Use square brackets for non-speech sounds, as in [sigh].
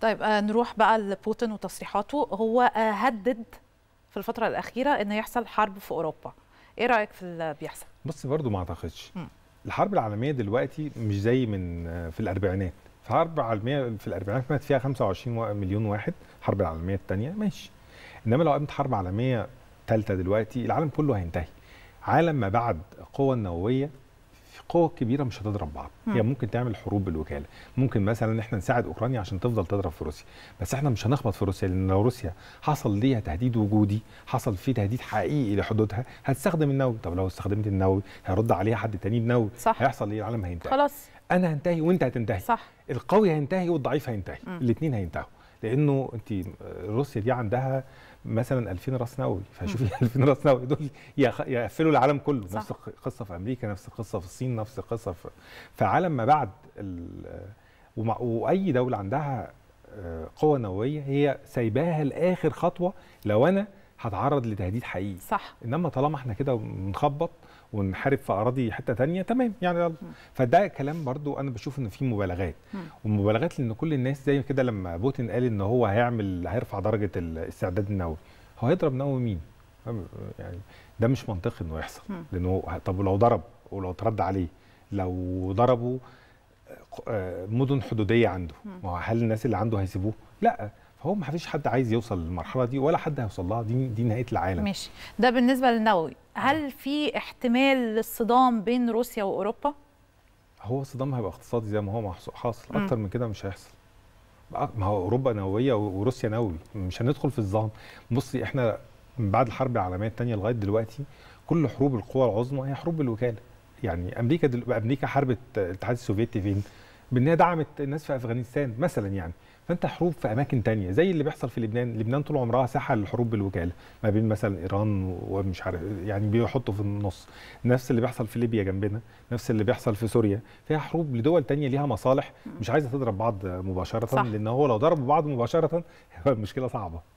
طيب آه، نروح بقى لبوتين وتصريحاته هو آه، هدد في الفترة الأخيرة إن يحصل حرب في أوروبا إيه رأيك في اللي بيحصل؟ بص برضو ما أعتقدش الحرب العالمية دلوقتي مش زي من آه، في الأربعينات في حرب عالمية في الأربعينات مات فيها 25 مليون واحد الحرب العالمية الثانية ماشي إنما لو قامت حرب عالمية ثالثة دلوقتي العالم كله هينتهي عالم ما بعد القوة النووية في قوة كبيرة مش هتضرب بعض هي يعني ممكن تعمل حروب بالوكالة ممكن مثلا احنا نساعد اوكرانيا عشان تفضل تضرب في روسيا بس احنا مش هنخبط في روسيا لان لو روسيا حصل ليها تهديد وجودي حصل فيه تهديد حقيقي لحدودها هتستخدم النووي طب لو استخدمت النووي هيرد عليها حد تاني بنووي صح. هيحصل ايه العالم هينتهي خلاص انا هنتهي وانت هتنتهي صح القوي هينتهي والضعيف هينتهي الاثنين هينتهوا لانه انت روسيا دي عندها مثلا 2000 راس نووي فشوفي 2000 راس نووي دول يقفلوا العالم كله صح. نفس القصه في امريكا نفس القصه في الصين نفس القصه في فعالم ما بعد واي دوله عندها آه، قوه نوويه هي سايباها لاخر خطوه لو انا هتعرض لتهديد حقيقي صح انما طالما احنا كده بنخبط ونحارب في اراضي حته تانية تمام يعني يلا فده كلام برضو انا بشوف ان فيه مبالغات والمبالغات لان كل الناس زي كده لما بوتين قال ان هو هيعمل هيرفع درجه الاستعداد النووي هو هيضرب نووي مين يعني ده مش منطقي انه يحصل لانه طب ولو ضرب ولو ترد عليه لو ضربوا آه، مدن حدوديه عنده ما هو هل الناس اللي عنده هيسيبوه لا فهو ما فيش حد عايز يوصل للمرحله دي ولا حد هيوصل لها دي دي نهايه العالم ماشي ده بالنسبه للنووي هل في احتمال للصدام بين روسيا واوروبا هو الصدام هيبقى اقتصادي زي ما هو حاصل اكتر من كده مش هيحصل ما هو اوروبا نوويه وروسيا نووي مش هندخل في الظلم بصي احنا من بعد الحرب العالميه الثانيه لغايه دلوقتي كل حروب القوى العظمى هي حروب الوكاله يعني امريكا دل... امريكا حربت الاتحاد السوفيتي فين بانها دعمت الناس في افغانستان مثلا يعني فانت حروب في اماكن تانية زي اللي بيحصل في لبنان لبنان طول عمرها ساحه للحروب بالوكاله ما بين مثلا ايران ومش عارف يعني بيحطوا في النص نفس اللي بيحصل في ليبيا جنبنا نفس اللي بيحصل في سوريا فيها حروب لدول تانية ليها مصالح مش عايزه تضرب بعض مباشره صح. لان هو لو ضربوا بعض مباشره [laughs] المشكله صعبه